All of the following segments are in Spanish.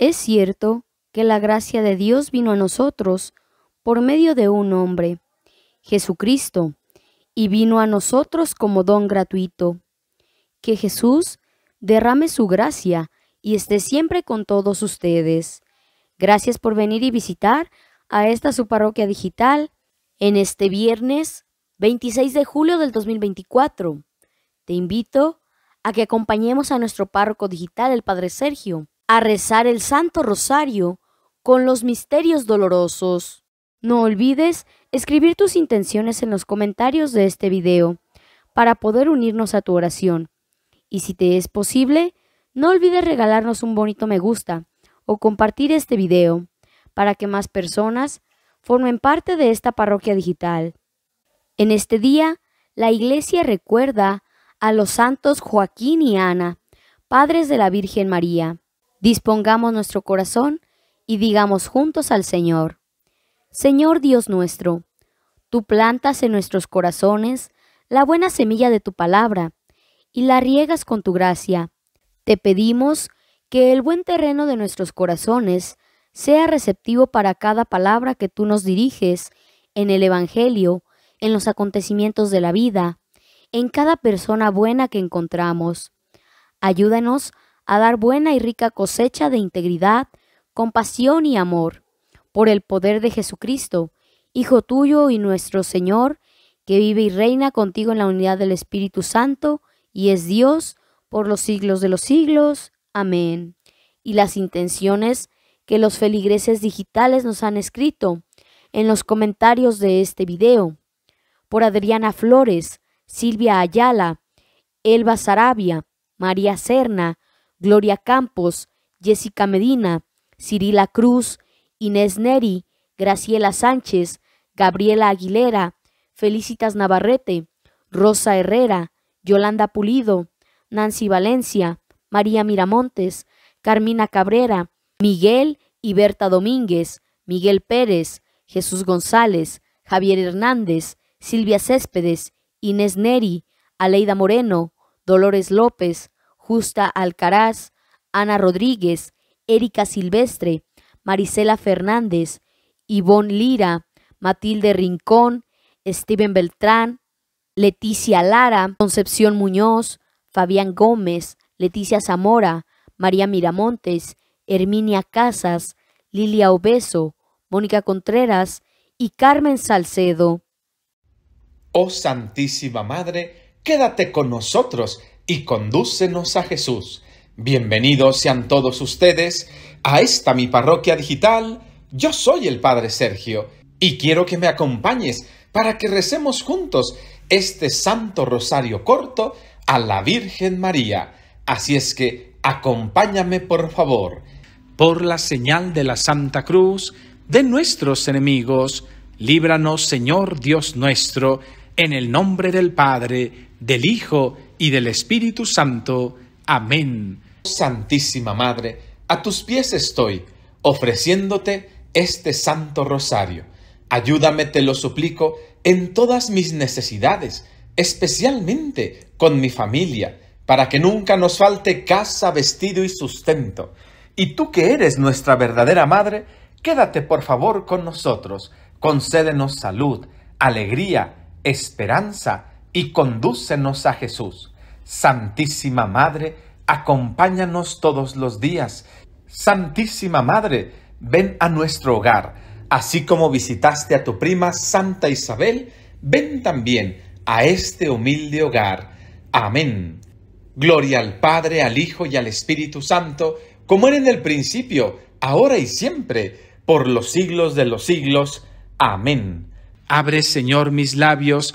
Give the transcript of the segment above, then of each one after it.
Es cierto que la gracia de Dios vino a nosotros por medio de un hombre, Jesucristo, y vino a nosotros como don gratuito. Que Jesús derrame su gracia y esté siempre con todos ustedes. Gracias por venir y visitar a esta su parroquia digital en este viernes 26 de julio del 2024. Te invito a que acompañemos a nuestro párroco digital, el Padre Sergio a rezar el Santo Rosario con los misterios dolorosos. No olvides escribir tus intenciones en los comentarios de este video para poder unirnos a tu oración. Y si te es posible, no olvides regalarnos un bonito me gusta o compartir este video para que más personas formen parte de esta parroquia digital. En este día, la Iglesia recuerda a los santos Joaquín y Ana, padres de la Virgen María. Dispongamos nuestro corazón y digamos juntos al Señor, Señor Dios nuestro, tú plantas en nuestros corazones la buena semilla de tu palabra y la riegas con tu gracia. Te pedimos que el buen terreno de nuestros corazones sea receptivo para cada palabra que tú nos diriges en el Evangelio, en los acontecimientos de la vida, en cada persona buena que encontramos. Ayúdanos a dar buena y rica cosecha de integridad, compasión y amor, por el poder de Jesucristo, Hijo tuyo y nuestro Señor, que vive y reina contigo en la unidad del Espíritu Santo y es Dios por los siglos de los siglos. Amén. Y las intenciones que los feligreses digitales nos han escrito en los comentarios de este video. Por Adriana Flores, Silvia Ayala, Elba Sarabia, María Serna, Gloria Campos, Jessica Medina, Cirila Cruz, Inés Neri, Graciela Sánchez, Gabriela Aguilera, Felicitas Navarrete, Rosa Herrera, Yolanda Pulido, Nancy Valencia, María Miramontes, Carmina Cabrera, Miguel y Berta Domínguez, Miguel Pérez, Jesús González, Javier Hernández, Silvia Céspedes, Inés Neri, Aleida Moreno, Dolores López, Justa Alcaraz, Ana Rodríguez, Erika Silvestre, Marisela Fernández, Ivonne Lira, Matilde Rincón, Steven Beltrán, Leticia Lara, Concepción Muñoz, Fabián Gómez, Leticia Zamora, María Miramontes, Herminia Casas, Lilia Obeso, Mónica Contreras y Carmen Salcedo. Oh Santísima Madre, quédate con nosotros y condúcenos a Jesús. Bienvenidos sean todos ustedes a esta mi parroquia digital. Yo soy el Padre Sergio y quiero que me acompañes para que recemos juntos este Santo Rosario corto a la Virgen María. Así es que acompáñame por favor. Por la señal de la Santa Cruz de nuestros enemigos, líbranos Señor Dios nuestro, en el nombre del Padre, del Hijo y del Espíritu Santo. Amén. Santísima Madre, a tus pies estoy, ofreciéndote este santo rosario. Ayúdame, te lo suplico, en todas mis necesidades, especialmente con mi familia, para que nunca nos falte casa, vestido y sustento. Y tú que eres nuestra verdadera Madre, quédate por favor con nosotros, concédenos salud, alegría, esperanza, y condúcenos a Jesús. Santísima Madre, acompáñanos todos los días. Santísima Madre, ven a nuestro hogar. Así como visitaste a tu prima Santa Isabel, ven también a este humilde hogar. Amén. Gloria al Padre, al Hijo y al Espíritu Santo, como era en el principio, ahora y siempre, por los siglos de los siglos. Amén. Abre, Señor, mis labios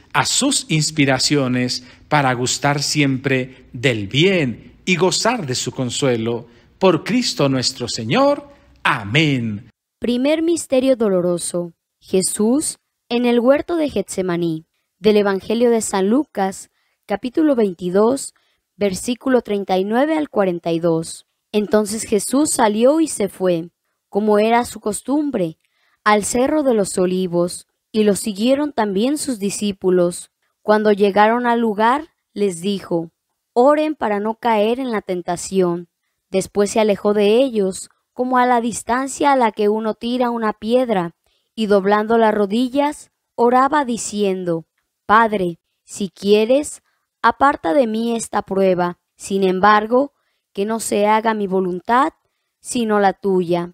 a sus inspiraciones para gustar siempre del bien y gozar de su consuelo. Por Cristo nuestro Señor. Amén. Primer Misterio Doloroso. Jesús en el huerto de Getsemaní. Del Evangelio de San Lucas, capítulo 22, versículo 39 al 42. Entonces Jesús salió y se fue, como era su costumbre, al Cerro de los Olivos y lo siguieron también sus discípulos. Cuando llegaron al lugar, les dijo, Oren para no caer en la tentación. Después se alejó de ellos, como a la distancia a la que uno tira una piedra, y doblando las rodillas, oraba diciendo, Padre, si quieres, aparta de mí esta prueba, sin embargo, que no se haga mi voluntad, sino la tuya.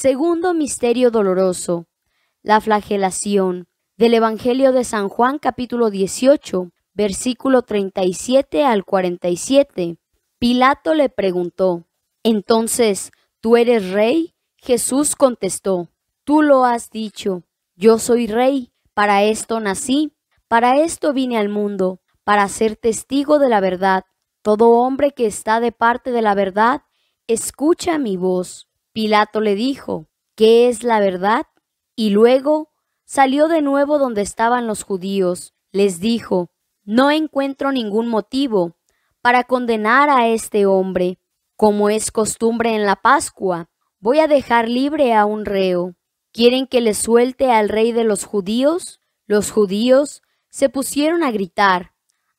Segundo misterio doloroso, la flagelación del Evangelio de San Juan capítulo 18, versículo 37 al 47. Pilato le preguntó, Entonces, ¿tú eres rey? Jesús contestó, Tú lo has dicho, yo soy rey, para esto nací, para esto vine al mundo, para ser testigo de la verdad. Todo hombre que está de parte de la verdad, escucha mi voz. Pilato le dijo, ¿qué es la verdad? Y luego salió de nuevo donde estaban los judíos. Les dijo, no encuentro ningún motivo para condenar a este hombre. Como es costumbre en la Pascua, voy a dejar libre a un reo. ¿Quieren que le suelte al rey de los judíos? Los judíos se pusieron a gritar,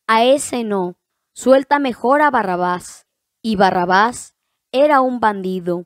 a ese no, suelta mejor a Barrabás. Y Barrabás era un bandido.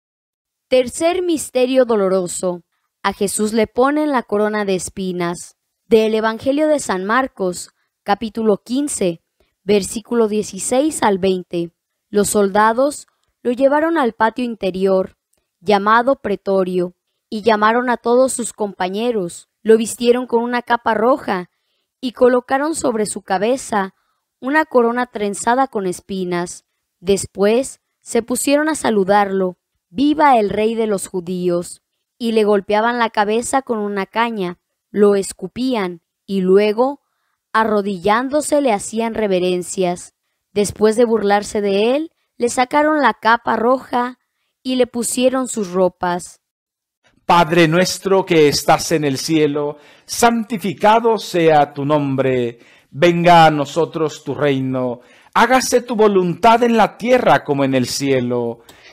Tercer misterio doloroso. A Jesús le ponen la corona de espinas. Del Evangelio de San Marcos, capítulo 15, versículo 16 al 20. Los soldados lo llevaron al patio interior, llamado pretorio, y llamaron a todos sus compañeros. Lo vistieron con una capa roja y colocaron sobre su cabeza una corona trenzada con espinas. Después se pusieron a saludarlo viva el rey de los judíos, y le golpeaban la cabeza con una caña, lo escupían, y luego, arrodillándose, le hacían reverencias. Después de burlarse de él, le sacaron la capa roja y le pusieron sus ropas. Padre nuestro que estás en el cielo, santificado sea tu nombre, venga a nosotros tu reino, hágase tu voluntad en la tierra como en el cielo.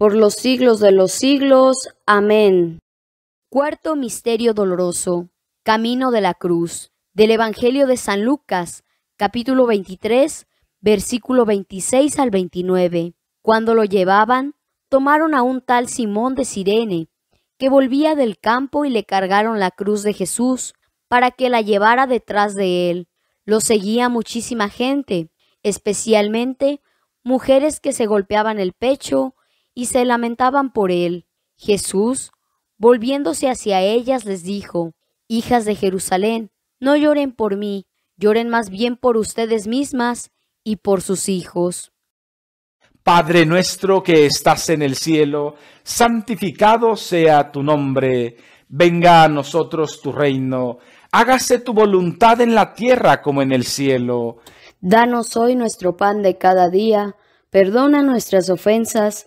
por los siglos de los siglos. Amén. Cuarto Misterio Doloroso. Camino de la Cruz. Del Evangelio de San Lucas, capítulo 23, versículo 26 al 29. Cuando lo llevaban, tomaron a un tal Simón de Sirene, que volvía del campo y le cargaron la cruz de Jesús para que la llevara detrás de él. Lo seguía muchísima gente, especialmente mujeres que se golpeaban el pecho, y se lamentaban por él. Jesús, volviéndose hacia ellas, les dijo, Hijas de Jerusalén, no lloren por mí, lloren más bien por ustedes mismas y por sus hijos. Padre nuestro que estás en el cielo, santificado sea tu nombre, venga a nosotros tu reino, hágase tu voluntad en la tierra como en el cielo. Danos hoy nuestro pan de cada día, perdona nuestras ofensas,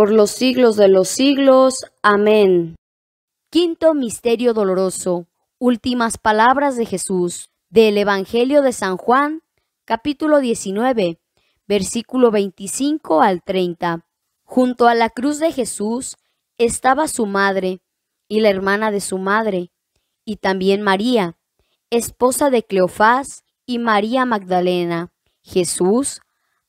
por los siglos de los siglos. Amén. Quinto Misterio Doloroso. Últimas palabras de Jesús. Del Evangelio de San Juan, capítulo 19, versículo 25 al 30. Junto a la cruz de Jesús estaba su madre y la hermana de su madre, y también María, esposa de Cleofás y María Magdalena. Jesús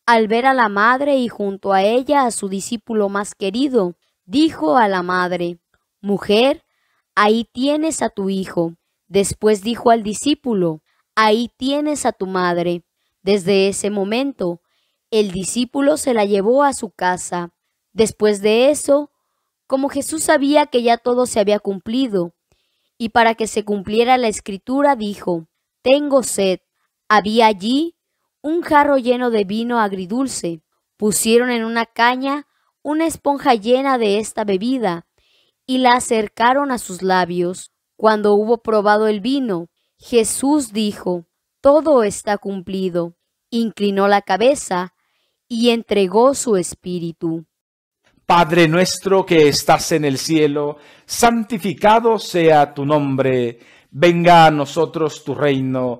al ver a la madre y junto a ella a su discípulo más querido, dijo a la madre, Mujer, ahí tienes a tu hijo. Después dijo al discípulo, Ahí tienes a tu madre. Desde ese momento, el discípulo se la llevó a su casa. Después de eso, como Jesús sabía que ya todo se había cumplido, y para que se cumpliera la escritura dijo, Tengo sed. Había allí un jarro lleno de vino agridulce. Pusieron en una caña una esponja llena de esta bebida y la acercaron a sus labios. Cuando hubo probado el vino, Jesús dijo, Todo está cumplido. Inclinó la cabeza y entregó su espíritu. Padre nuestro que estás en el cielo, santificado sea tu nombre, venga a nosotros tu reino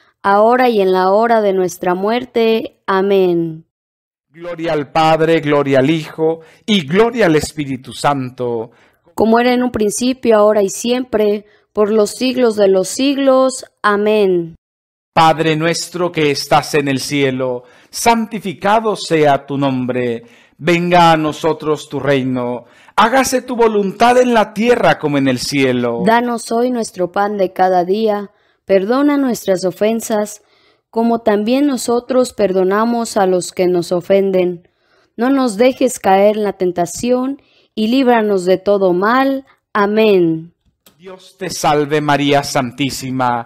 ahora y en la hora de nuestra muerte. Amén. Gloria al Padre, gloria al Hijo y gloria al Espíritu Santo. Como era en un principio, ahora y siempre, por los siglos de los siglos. Amén. Padre nuestro que estás en el cielo, santificado sea tu nombre. Venga a nosotros tu reino. Hágase tu voluntad en la tierra como en el cielo. Danos hoy nuestro pan de cada día Perdona nuestras ofensas, como también nosotros perdonamos a los que nos ofenden. No nos dejes caer en la tentación, y líbranos de todo mal. Amén. Dios te salve María Santísima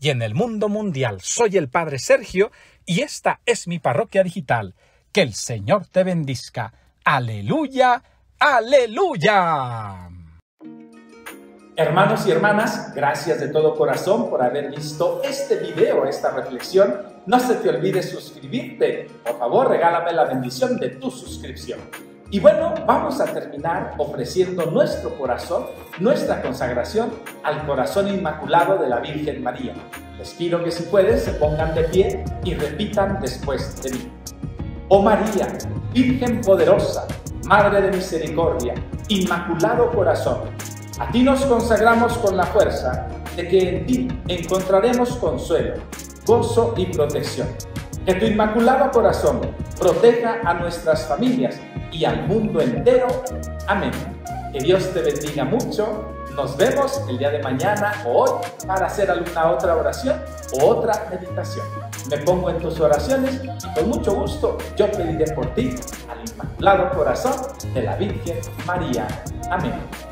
y en el mundo mundial. Soy el Padre Sergio y esta es mi parroquia digital. Que el Señor te bendizca. Aleluya, aleluya. Hermanos y hermanas, gracias de todo corazón por haber visto este video, esta reflexión. No se te olvide suscribirte. Por favor, regálame la bendición de tu suscripción. Y bueno, vamos a terminar ofreciendo nuestro corazón, nuestra consagración al corazón inmaculado de la Virgen María. Les pido que si pueden se pongan de pie y repitan después de mí. Oh María, Virgen poderosa, Madre de Misericordia, Inmaculado Corazón, a ti nos consagramos con la fuerza de que en ti encontraremos consuelo, gozo y protección. Que tu Inmaculado Corazón proteja a nuestras familias y al mundo entero. Amén. Que Dios te bendiga mucho. Nos vemos el día de mañana o hoy para hacer alguna otra oración o otra meditación. Me pongo en tus oraciones y con mucho gusto yo pediré por ti al Inmaculado Corazón de la Virgen María. Amén.